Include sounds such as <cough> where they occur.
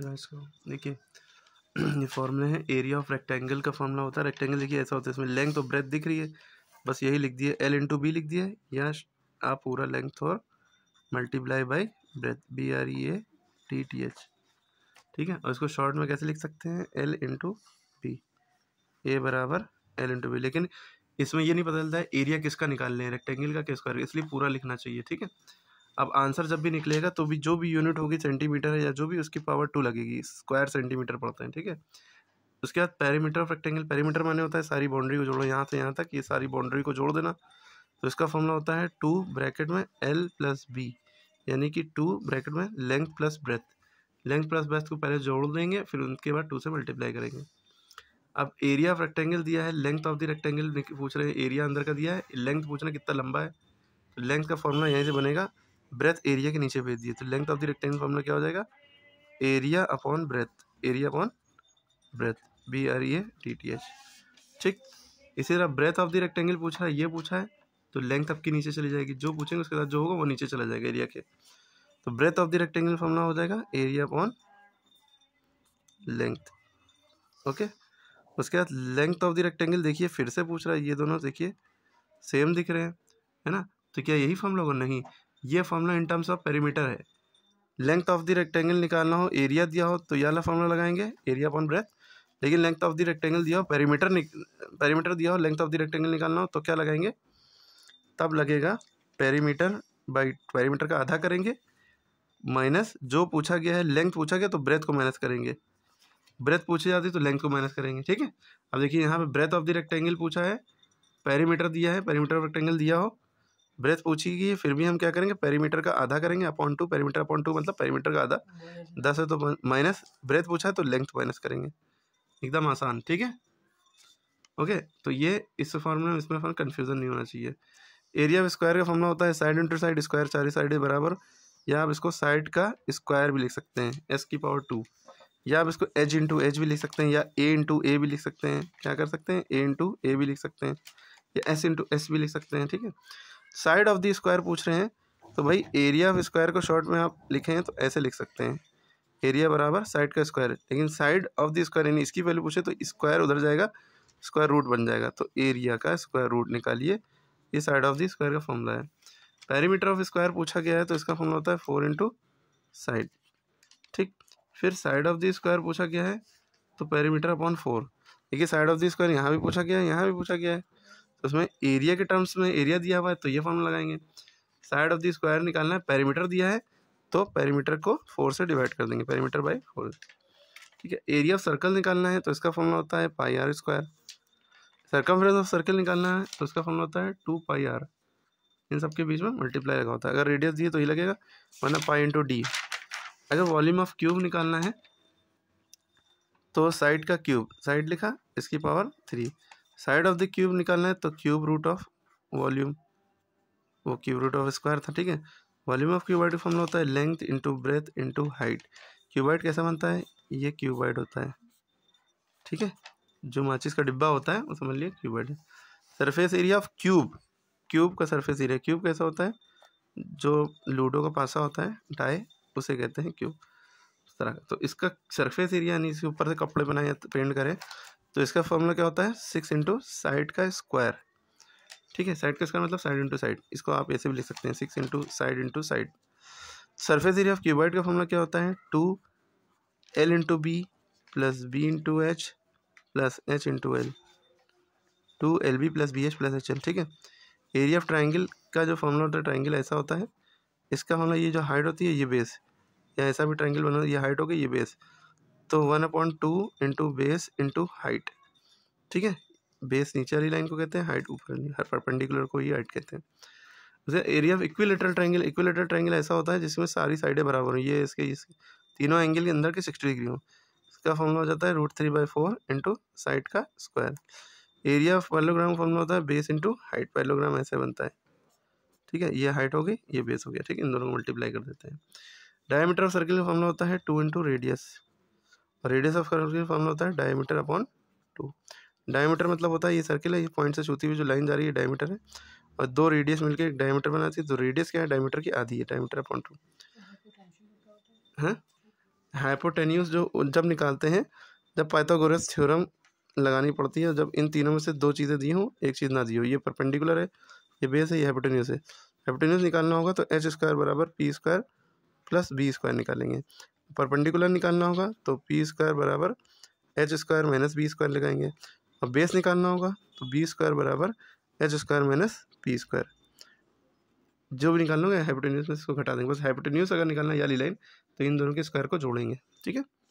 इसको तो देखिए <clears throat> ये फॉर्मूला है एरिया ऑफ रेक्टेंगल का फार्मूला होता है रेक्टेंगल देखिए ऐसा होता है इसमें लेंथ और ब्रेथ दिख रही है बस यही लिख दिया एल इंटू बी लिख दिया या आप पूरा लेंथ और multiply by breadth B R E A T T H ठीक है और इसको शॉर्ट में कैसे लिख सकते हैं एल इंटू बी ए बराबर एल इंटू बी लेकिन इसमें ये नहीं पता चलता है एरिया किसका निकाल लें रेक्टेंगल का किसका इसलिए पूरा लिखना चाहिए ठीक है अब आंसर जब भी निकलेगा तो भी जो भी यूनिट होगी सेंटीमीटर है या जो भी उसकी पावर टू लगेगी स्क्वायर सेंटीमीटर पड़ते हैं ठीक है उसके बाद पैरीमीटर ऑफ रेक्टेंगल पैरीमीटर माने होता है सारी बाउंड्री को जोड़ो यहाँ से यहाँ तक ये सारी बाउंड्री को जोड़ देना तो इसका फॉर्मूला होता है टू ब्रैकेट में एल प्लस बी यानी कि टू ब्रैकेट में length plus breadth length plus breadth को पहले जोड़ देंगे फिर उनके बाद टू से मल्टीप्लाई करेंगे अब एरिया ऑफ रेक्टेंगल दिया है लेंथ ऑफ द रेक्टेंगल पूछ रहे हैं एरिया अंदर का दिया है लेंथ पूछना कितना लंबा है लेंथ का फॉर्मूला यहीं से बनेगा ब्रेथ एरिया के नीचे भेज दिए तो length of the rectangle formula क्या हो जाएगा area upon breadth area upon breadth B R A T T H ठीक इसी तरह ब्रेथ ऑफ द रेक्टेंगल पूछ रहा है ये पूछा है तो लेंथ आपके नीचे चली जाएगी जो पूछेंगे उसके साथ जो होगा वो नीचे चला जाएगा एरिया के तो breadth of the rectangle formula हो जाएगा एरिया अपॉन लेंथ ओके उसके बाद लेंथ ऑफ द रेक्टेंगल देखिए फिर से पूछ रहा है ये दोनों देखिए सेम दिख रहे हैं है ना तो क्या यही फॉर्मूला होगा नहीं ये formula in terms of perimeter है लेंथ ऑफ द रेक्टेंगल निकालना हो एरिया दिया हो तो ये वाला फॉर्मूला लगाएंगे एरिया अपॉन ब्रेथ लेकिन लेंथ ऑफ द रेक्टेंगल दिया हो पेरीमीटर पेरीमीटर दिया हो लेंथ ऑफ द रेक्टेंगल निकालना हो तो क्या लगाएंगे तब लगेगा पेरीमीटर बाई पेरीमीटर का आधा करेंगे माइनस जो पूछा गया है लेंथ पूछा गया तो ब्रेथ को माइनस करेंगे ब्रेथ पूछी जाती है तो लेंथ को माइनस करेंगे ठीक है अब देखिए यहाँ पे ब्रेथ ऑफ द रेक्टेंगल पूछा है पेरीमीटर दिया है पेरीमीटर रेक्टेंगल दिया हो ब्रेथ पूछी गई फिर भी हम क्या करेंगे पेरीमीटर का आधा करेंगे upon two perimeter upon two मतलब पेरीमीटर का आधा दस है तो माइनस ब्रेथ पूछा है तो लेंथ माइनस करेंगे एकदम आसान ठीक है ओके तो ये इस फॉर्मूला इसमें फॉर्म कन्फ्यूजन नहीं होना चाहिए एरिया स्क्वायर का फॉर्मूला होता है साइड इंटू साइड स्क्वायर चार साइड बराबर या आप इसको साइड का स्क्वायर भी लिख सकते हैं एस की पावर टू या आप इसको एज इंटू एज भी लिख सकते हैं या ए इंटू ए भी लिख सकते हैं क्या कर सकते हैं ए इंटू ए भी लिख सकते हैं या एस इंटू एस भी लिख सकते हैं ठीक है साइड ऑफ द स्क्वायर पूछ रहे हैं तो भाई एरिया ऑफ स्क्वायर को शॉर्ट में आप लिखें तो ऐसे लिख सकते हैं एरिया बराबर साइड का स्क्वायर लेकिन साइड ऑफ द स्क्वायर यानी इसकी वैल्यू पूछे तो स्क्वायर उधर जाएगा स्क्वायर रूट बन जाएगा तो एरिया का स्क्वायर रूट निकालिए ये साइड ऑफ द स्क्वायर का फॉर्मूला है पैरीमीटर ऑफ स्क्वायर पूछा गया है तो इसका फॉर्मूला होता है फोर इंटू साइड ठीक फिर साइड ऑफ द स्क्वायर पूछा गया है तो पैरीमीटर अपॉन फोर देखिए साइड ऑफ द स्क्वायर यहाँ भी पूछा गया है यहाँ भी पूछा गया है तो उसमें एरिया के टर्म्स में एरिया दिया हुआ है तो ये फॉर्म लगाएंगे साइड ऑफ द स्क्वायर निकालना है पैरीमीटर दिया है तो पैरीमीटर को फोर से डिवाइड कर देंगे पैरीमीटर बाई फोर ठीक है एरिया ऑफ सर्कल निकालना है तो इसका फॉर्मूला होता है पाई आर स्क्वायर फ्रेंस ऑफ सर्कल निकालना है तो उसका फॉर्मूला होता है टू पाई आर इन सब के बीच में मल्टीप्लाई लगा होता है अगर रेडियस दिए तो ये लगेगा वरना पाई इंटू डी अगर वॉल्यूम ऑफ क्यूब निकालना है तो साइड का क्यूब साइड लिखा इसकी power three side of the cube निकालना है तो क्यूब रूट ऑफ वॉल्यूम वो क्यूब रूट ऑफ स्क्वायर था ठीक है वॉल्यूम ऑफ क्यूबाइड का फॉर्मूला होता है length into breadth into height cuboid कैसा बनता है ये क्यूबाइड होता है ठीक है जो माचिस का डिब्बा होता है वो समझ लिए क्यूबाइड है surface area of cube cube का सरफेस एरिया क्यूब कैसा होता है जो लूडो का पासा होता है डाई उसे कहते हैं क्यूब तो तरह तो इसका सरफेस एरिया यानी इसके ऊपर से कपड़े बनाए पेंट करें तो इसका फॉर्मूला क्या होता है सिक्स इंटू साइड का स्क्वायर ठीक है साइड का स्क्वायर मतलब साइड इंटू साइड इसको आप ऐसे भी लिख सकते हैं six into side into side surface area of cuboid का फॉर्मूला क्या होता है two L into B plus B into H plus H into L two L B plus B H plus H L ठीक है area of triangle का जो formula होता है ट्राइंगल ऐसा होता है इसका फॉर्मूला ये जो हाइट होती है ये बेस या ऐसा भी ट्राइंगल बना ये हाइट हो ये बेस तो one upon two into base into height ठीक है बेस नीचे वाली लाइन को कहते हैं हाइट ऊपर वाली हर परपेंडिकुलर को ही हाइट कहते हैं उसे area of equilateral triangle equilateral triangle ऐसा होता है जिसमें सारी साइडें बराबर हों ये इसके इसके तीनों एंगल के अंदर के सिक्सटी डिग्री हों इसका फॉर्मूला हो जाता है root three by four into side का square area of parallelogram formula होता है बेस इंटू हाइट पैलोग्राम ऐसे बनता है ठीक है ये हाइट हो गई ये बेस हो गया ठीक है इन दोनों को मल्टीप्लाई कर देते हैं डायमीटर ऑफ सर्किल का फॉर्मूला होता है two into radius radius of circle की फॉर्मूला होता है डायमीटर अपॉन टू डायमीटर मतलब होता है ये सर्किल है ये पॉइंट से छूती हुई जो लाइन जा रही है डायमीटर है और दो रेडियस मिलकर एक डायमीटर बनाती है तो रेडियस क्या है डायमीटर की आधी है डायमीटर अपॉन टू हैं हाइपोटेन्यूस तो। जो जब निकालते हैं जब पाइथागोरस थ्योरम लगानी पड़ती है जब इन तीनों में से दो चीज़ें दी हों एक चीज़ ना दी हो ये परपेंडिकुलर है ये बेस है ये हाइपोटेन्यूस है हाइपोटेन्यूस निकालना होगा तो एच स्क्वायर बराबर P square plus B square निकालेंगे परपेंडिकुलर निकालना होगा तो पी स्क्वायर बराबर H square minus B square लगाएंगे और बेस निकालना होगा तो बी स्क्वायर बराबर H square minus P square जो भी निकालना होगा हाइपोटेन्यूस में इसको घटा देंगे बस हाइपोटेन्यूस अगर निकालना है या लाइन तो इन दोनों के स्क्वायर को जोड़ेंगे ठीक है